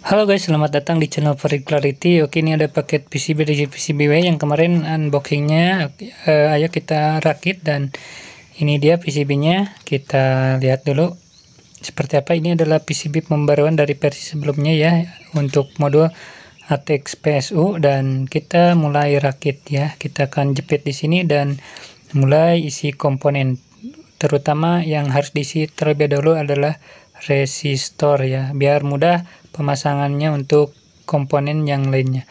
Halo guys, selamat datang di channel Farid Clarity. Oke, ini ada paket PCB dari PCBW yang kemarin unboxingnya. Uh, ayo kita rakit dan ini dia PCB-nya. Kita lihat dulu seperti apa. Ini adalah PCB pembaruan dari versi sebelumnya ya untuk modul ATX PSU dan kita mulai rakit ya. Kita akan jepit di sini dan mulai isi komponen. Terutama yang harus diisi terlebih dahulu adalah resistor ya biar mudah pemasangannya untuk komponen yang lainnya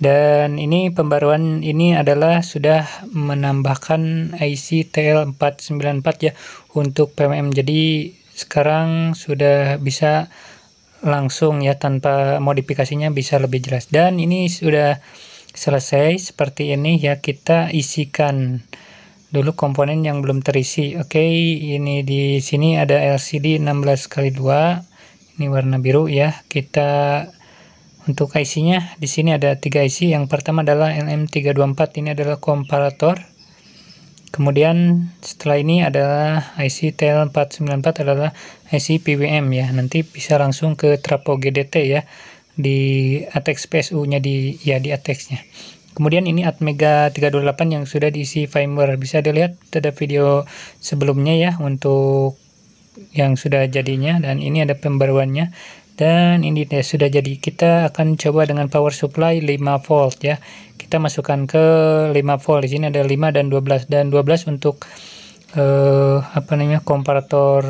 dan ini pembaruan ini adalah sudah menambahkan IC TL494 ya untuk PMM. jadi sekarang sudah bisa langsung ya tanpa modifikasinya bisa lebih jelas dan ini sudah selesai seperti ini ya kita isikan dulu komponen yang belum terisi. Oke, okay, ini di sini ada LCD 16 kali 2 Ini warna biru ya. Kita untuk IC-nya di sini ada 3 IC. Yang pertama adalah LM324. Ini adalah komparator. Kemudian setelah ini adalah IC TL494 adalah IC PWM ya. Nanti bisa langsung ke trapo GDT ya di ATEX PSU-nya di ya di atx nya Kemudian ini Atmega 328 yang sudah diisi firmware. Bisa dilihat ada video sebelumnya ya untuk yang sudah jadinya dan ini ada pembaruannya. Dan ini ya, sudah jadi. Kita akan coba dengan power supply 5 volt ya. Kita masukkan ke 5 volt. Di sini ada 5 dan 12 dan 12 untuk eh, apa namanya komparator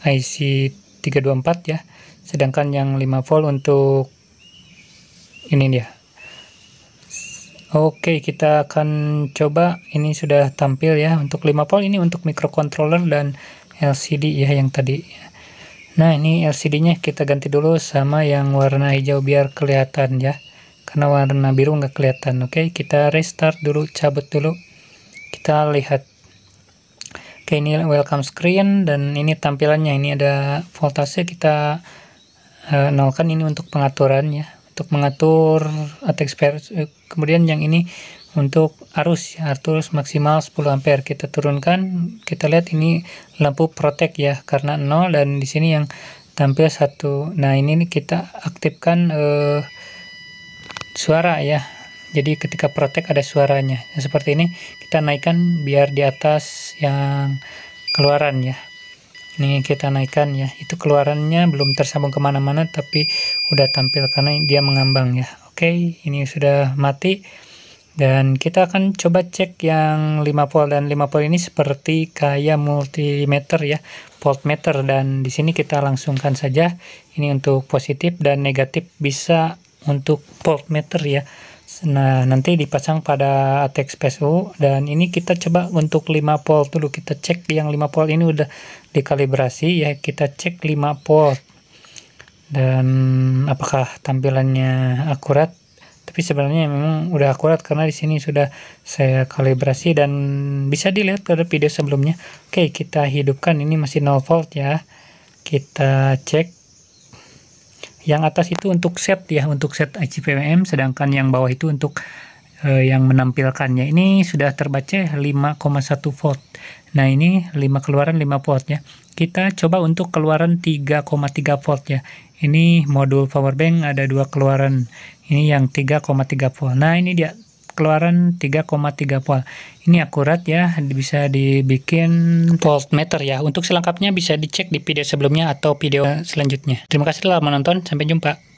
IC 324 ya. Sedangkan yang 5 volt untuk ini dia Oke, kita akan coba. Ini sudah tampil ya untuk 5 volt ini untuk microcontroller dan LCD ya yang tadi. Nah, ini LCD-nya kita ganti dulu sama yang warna hijau biar kelihatan ya. Karena warna biru nggak kelihatan. Oke, kita restart dulu, cabut dulu. Kita lihat. Oke, ini welcome screen dan ini tampilannya. Ini ada voltase kita uh, nolkan ini untuk pengaturan ya untuk mengatur attack space eh, kemudian yang ini untuk arus ya, arus maksimal 10 ampere kita turunkan kita lihat ini lampu protect ya karena nol dan di sini yang tampil satu nah ini kita aktifkan uh, suara ya jadi ketika protect ada suaranya nah, seperti ini kita naikkan biar di atas yang keluaran ya ini kita naikkan ya itu keluarannya belum tersambung kemana-mana tapi udah tampil karena dia mengambang ya oke okay, ini sudah mati dan kita akan coba cek yang 5 volt dan 5 volt ini seperti kayak multimeter ya voltmeter dan di sini kita langsungkan saja ini untuk positif dan negatif bisa untuk voltmeter ya nah nanti dipasang pada ATX PSU dan ini kita coba untuk 5 volt dulu kita cek yang 5 volt ini udah dikalibrasi ya kita cek 5 volt dan apakah tampilannya akurat tapi sebenarnya memang udah akurat karena di sini sudah saya kalibrasi dan bisa dilihat pada video sebelumnya oke kita hidupkan ini masih 0 volt ya kita cek yang atas itu untuk set ya untuk set PWM. sedangkan yang bawah itu untuk uh, yang menampilkannya ini sudah terbaca 5,1 volt nah ini 5 keluaran 5 volt ya kita coba untuk keluaran 3,3 volt ya ini modul power bank ada dua keluaran ini yang 3,3 volt nah ini dia keluaran 3,3 volt ini akurat ya bisa dibikin voltmeter ya untuk selengkapnya bisa dicek di video sebelumnya atau video selanjutnya terima kasih telah menonton sampai jumpa